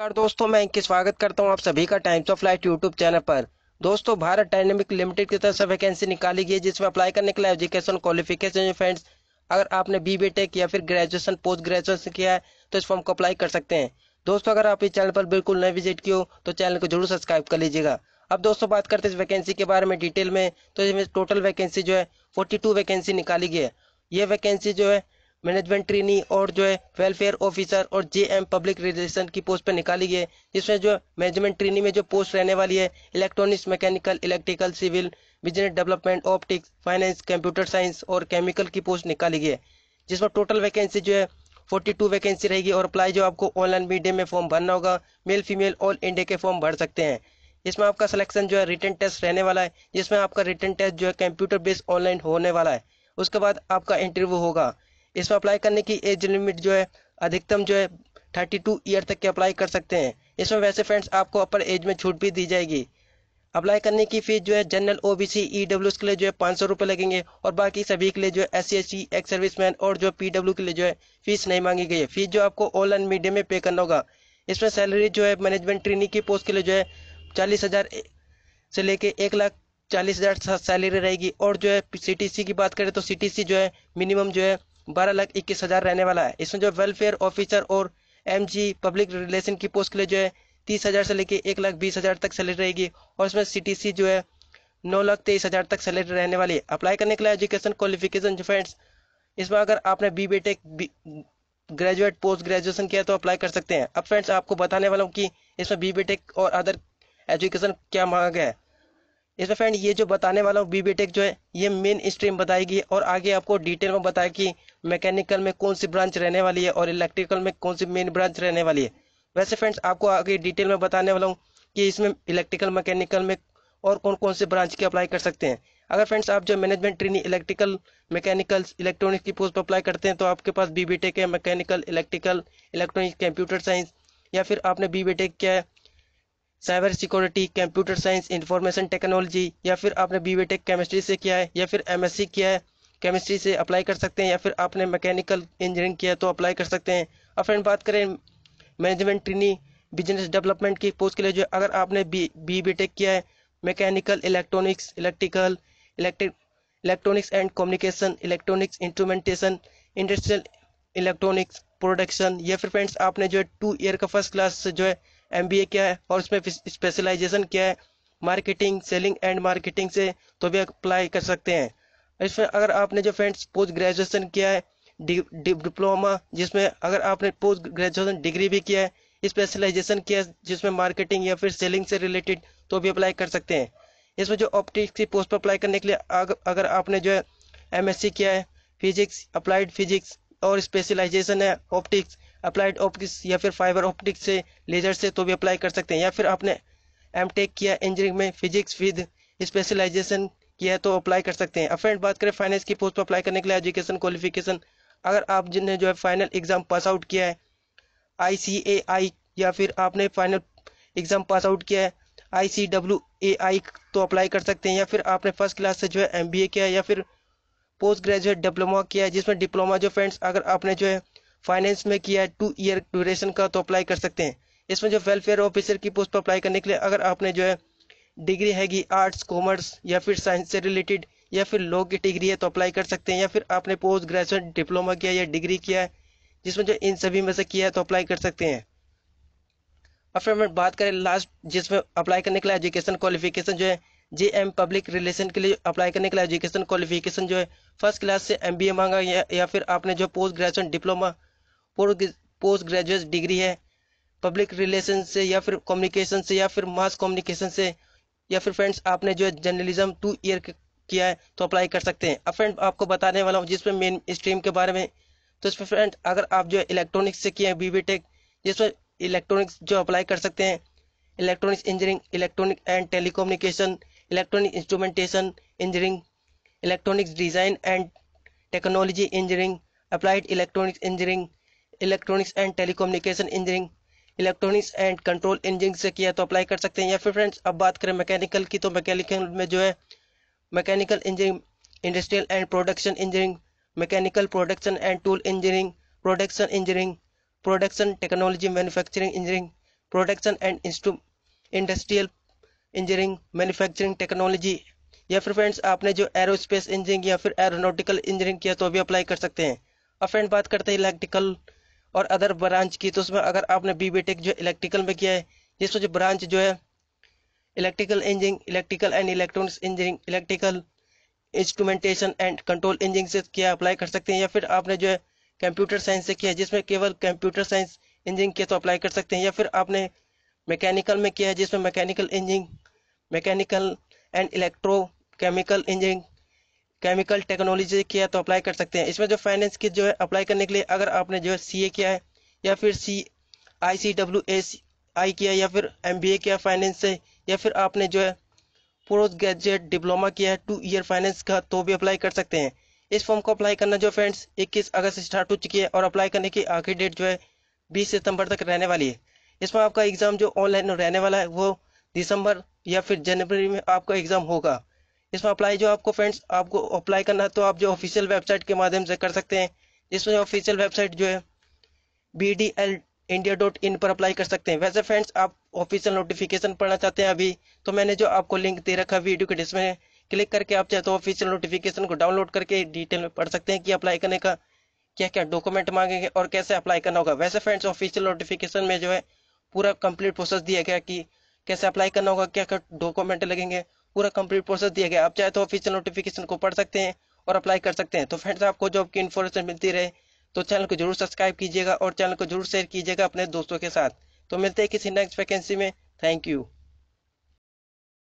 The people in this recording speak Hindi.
नमस्कार दोस्तों मैं इनके स्वागत करता हूं आप सभी का Times of Life YouTube channel पर दोस्तों भारत डायनेमिक लिमिटेड की तरफ से वैकेंसी निकाली गई है जिसमें अप्लाई करने के लिए एजुकेशन क्वालिफिकेशन फ्रेंड्स अगर आपने बी बीटेक या फिर ग्रेजुएशन पोस्ट ग्रेजुएशन किया है तो इस फॉर्म को अप्लाई कर सकते हैं दोस्तों अगर आप इस चैनल पर बिल्कुल नए विजिट किए तो चैनल को जरूर सब्सक्राइब कर लीजिएगा अब दोस्तों बात करते हैं इस वैकेंसी के बारे में डिटेल में तो इसमें टोटल वैकेंसी जो है फोर्टी वैकेंसी निकाली गई है ये वैकेंसी जो है मैनेजमेंट ट्रेनी और जो है वेलफेयर ऑफिसर और जे एम पब्लिक रिलेशन की पोस्ट पर निकाली गई है जिसमें जो मैनेजमेंट ट्रेनी में जो पोस्ट रहने वाली है electronics mechanical electrical civil business development optics finance computer science और केमिकल की पोस्ट निकाली गई है जिसमें टोटल वैकेंसी जो है 42 वैकेंसी रहेगी और अप्लाई जो आपको ऑनलाइन मीडियम में फॉर्म भरना होगा मेल फीमेल ऑल इंडिया के फॉर्म भर सकते हैं इसमें आपका सिलेक्शन जो है रिटर्न टेस्ट रहने वाला है जिसमें आपका रिटर्न टेस्ट जो है कंप्यूटर बेस्ड ऑनलाइन होने वाला है उसके बाद आपका इंटरव्यू होगा इसमें अप्लाई करने की एज लिमिट जो है अधिकतम जो है थर्टी टू ईयर तक के अप्लाई कर सकते हैं इसमें वैसे फ्रेंड्स आपको अपर एज में छूट भी दी जाएगी अप्लाई करने की फीस जो है general O B C E W के लिए जो है पाँच सौ रुपये लगेंगे और बाकी सभी के लिए जो है S C S C ex service man और जो पी डब्ल्यू के लिए जो है फीस नहीं मांगी गई है फीस जो आपको ऑनलाइन मीडियम में पे करना होगा इसमें सैलरी जो है मैनेजमेंट ट्रेनिंग की पोस्ट के लिए जो है चालीस हज़ार से लेके एक लाख चालीस हज़ार सैलरी रहेगी और जो है सी टी सी की बात करें तो सी टी सी जो है मिनिमम जो है बारह लाख इक्कीस हज़ार रहने वाला है इसमें जो वेलफेयर ऑफिसर और एम पब्लिक रिलेशन की पोस्ट के लिए जो है तीस हज़ार से लेकर एक लाख बीस हज़ार तक सैलरी रहेगी और इसमें सी जो है नौ लाख तेईस हज़ार तक सैलरी रहने वाली है अप्लाई करने के लिए एजुकेशन क्वालिफिकेशन जो फ्रेंड्स इसमें अगर आपने B B tech graduate post graduation किया तो अप्लाई कर सकते हैं अब फ्रेंड्स आपको बताने वाला हूँ कि इसमें बी और अदर एजुकेशन क्या मांगा गया है इसमें फ्रेंड ये जो बताने वाला हूँ बी जो है ये मेन स्ट्रीम बताएगी और आगे आपको डिटेल में बताया कि मैकेनिकल में कौन सी ब्रांच रहने वाली है और इलेक्ट्रिकल में कौन सी मेन ब्रांच रहने वाली है वैसे फ्रेंड्स आपको आगे डिटेल में बताने वाला हूँ कि इसमें इलेक्ट्रिकल मैकेनिकल में और कौन कौन से ब्रांच की अप्लाई कर सकते हैं अगर फ्रेंड्स आप जो management training electrical mechanical electronics की पोस्ट पर अप्लाई करते हैं तो आपके पास बी बी टेक है mechanical electrical electronics computer science या फिर आपने बी बी टेक किया है cyber security computer science information technology या फिर आपने बी बी टेक केमिस्ट्री से किया है या फिर एम एस सी किया है केमिस्ट्री से अप्लाई कर सकते हैं या फिर आपने मैकेनिकल इंजीनियरिंग किया है तो अप्लाई कर सकते हैं अब फ्रेंड बात करें मैनेजमेंट ट्रेनिंग बिजनेस डेवलपमेंट की पोस्ट के लिए जो अगर आपने बी बी बी टेक किया है mechanical electronics electrical electric electronics and communication electronics instrumentation industrial electronics production या फिर फ्रेंड्स आपने जो है टू ईयर का फर्स्ट क्लास जो है एम क्या है और उसमें स्पेशलाइजेशन क्या है मार्केटिंग सेलिंग एंड मार्केटिंग से तो भी अप्लाई कर सकते हैं इसमें अगर आपने जो फ्रेंड्स पोस्ट ग्रेजुएशन किया है डिप्लोमा जिसमें अगर आपने पोस्ट ग्रेजुएशन डिग्री भी किया है स्पेशलाइजेशन किया है जिसमें मार्केटिंग या फिर सेलिंग से रिलेटेड तो भी अप्लाई कर सकते हैं इसमें जो ऑप्टिक्स की पोस्ट पर अप्लाई करने के लिए अगर आपने जो है एम किया है फिजिक्स अप्लाइड फिजिक्स और स्पेशलाइजेशन है ऑप्टिक्स अप्लाइड ऑप्टिक्स या फिर फाइबर ऑप्टिक्स से लेजर से तो भी अप्लाई कर सकते हैं या फिर आपने एम टेक किया इंजीनियरिंग में फिजिक्स विद स्पेशलाइजेशन किया है तो अप्लाई कर सकते हैं अब फ्रेंड बात करें फाइनेंस की पोस्ट पर अप्लाई करने के लिए एजुकेशन क्वालिफिकेशन अगर आप जिन्हें जो है फाइनल एग्जाम पास आउट किया है आई सी ए आई या फिर आपने फाइनल एग्जाम पास आउट किया है आई सी डब्ल्यू ए आई तो अप्लाई कर सकते हैं या फिर आपने फर्स्ट क्लास से जो है एम बी ए किया है या फिर पोस्ट ग्रेजुएट डिप्लोमा किया है जिसमें डिप्लोमा जो फ्रेंड्स अगर आपने जो है फाइनेंस में किया है टू ईयर ड्यूरेशन का तो अप्लाई कर सकते हैं इसमें जो वेलफेयर ऑफिसर की पोस्ट पर अप्लाई करने के लिए अगर आपने जो है डिग्री हैगी आर्ट्स कॉमर्स या फिर साइंस से रिलेटेड या फिर लॉ की डिग्री है तो अप्लाई कर सकते हैं या फिर आपने पोस्ट ग्रेजुएट डिप्लोमा किया या डिग्री किया है जिसमें जो इन सभी में से किया है तो अप्लाई कर सकते हैं अब फिर बात करें लास्ट जिसमें अप्लाई करने के लिए एजुकेशन क्वालिफिकेशन जो है जे एम पब्लिक रिलेशन के लिए अप्लाई करने के लिए एजुकेशन क्वालिफिकेशन जो है फर्स्ट क्लास से एम बी ए मांगा या, या फिर आपने जो post graduation diploma post graduate degree है पब्लिक रिलेशन से या फिर कम्युनिकेशन से या फिर मास कम्युनिकेशन से या फिर फ्रेंड्स आपने जो है जर्नलिज्म टू ईयर किया है तो अप्लाई कर सकते हैं अब फ्रेंड आपको बताने वाला हूँ जिसमें मेन स्ट्रीम के बारे में तो इसमें फ्रेंड अगर आप जो है इलेक्ट्रॉनिक्स से किए हैं बी बी टेक जिसमें इलेक्ट्रॉनिक्स जो अप्लाई कर सकते हैं electronics engineering electronic and telecommunication electronic instrumentation engineering electronics design and technology engineering applied electronics engineering electronics and telecommunication engineering electronics and control engineering से किया तो अप्लाई कर सकते हैं या फिर फ्रेंड्स अब बात करें मैकेनिकल की तो मैकेनिकल में जो है mechanical engineering industrial and production engineering mechanical production and tool engineering production engineering production technology manufacturing engineering production and industrial engineering manufacturing technology या फिर फ्रेंड्स आपने जो एरोस्पेस इंजीनियरिंग या फिर एरोनोटिकल इंजीनियरिंग किया तो भी अप्लाई कर सकते हैं अब फ्रेंड बात करते हैं इलेक्ट्रिकल और अदर ब्रांच की तो उसमें अगर आपने बी बी जो इलेक्ट्रिकल में किया है जिसमें जो ब्रांच जो है electrical engineering electrical and electronics engineering electrical instrumentation and control engineering से किया अप्लाई कर सकते हैं या फिर आपने जो है कंप्यूटर साइंस से किया जिसमें केवल कंप्यूटर साइंस इंजीनियरिंग किया तो अप्लाई कर सकते हैं या फिर आपने मैकेनिकल में किया है जिसमें mechanical engineering mechanical and electro chemical engineering chemical technology किया तो अप्लाई कर सकते हैं इसमें जो फाइनेंस की जो है अप्लाई करने के लिए अगर आपने जो है सी किया है या फिर सी आई सी डब्ल्यू एस आई किया या फिर एम बी ए किया फाइनेंस से या फिर आपने जो है पोस्ट ग्रेजुएट डिप्लोमा किया है टू ईयर फाइनेंस का तो भी अप्लाई कर सकते हैं इस फॉर्म को अप्लाई करना जो फ्रेंड्स 21 अगस्त से स्टार्ट हो चुकी है और अप्लाई करने की आखिरी डेट जो है 20 सितंबर तक रहने वाली है इसमें आपका एग्ज़ाम जो ऑनलाइन रहने वाला है वो दिसंबर या फिर जनवरी में आपका एग्ज़ाम होगा इसमें अप्लाई जो आपको फ्रेंड्स आपको अप्लाई करना है तो आप जो ऑफिशियल वेबसाइट के माध्यम से कर सकते हैं इसमें ऑफिशियल वेबसाइट जो है B D L India dot in पर अप्लाई कर सकते हैं वैसे फ्रेंड्स आप ऑफिशियल नोटिफिकेशन पढ़ना चाहते हैं अभी तो मैंने जो आपको लिंक दे रखा वीडियो के डिस्प्ले क्लिक करके आप चाहे तो ऑफिशियल नोटिफिकेशन को डाउनलोड करके डिटेल में पढ़ सकते हैं कि अप्लाई करने का क्या क्या डॉक्यूमेंट मांगेंगे और कैसे अप्लाई करना होगा वैसे फ्रेंड्स ऑफिशियल नोटिफिकेशन में जो है पूरा कंप्लीट प्रोसेस दिया गया कि कैसे अप्लाई करना होगा क्या क्या डॉक्यूमेंट लगेंगे पूरा कंप्लीट प्रोसेस दिया गया आप चाहे तो ऑफिशियल नोटिफिकेशन को पढ़ सकते हैं और अप्लाई कर सकते हैं तो फ्रेंड्स आपको जॉब की इन्फॉर्मेशन मिलती रहे तो चैनल को जरूर सब्सक्राइब कीजिएगा और चैनल को जरूर शेयर कीजिएगा अपने दोस्तों के साथ तो मिलते हैं किसी नेक्स्ट वैकेंसी में थैंक यू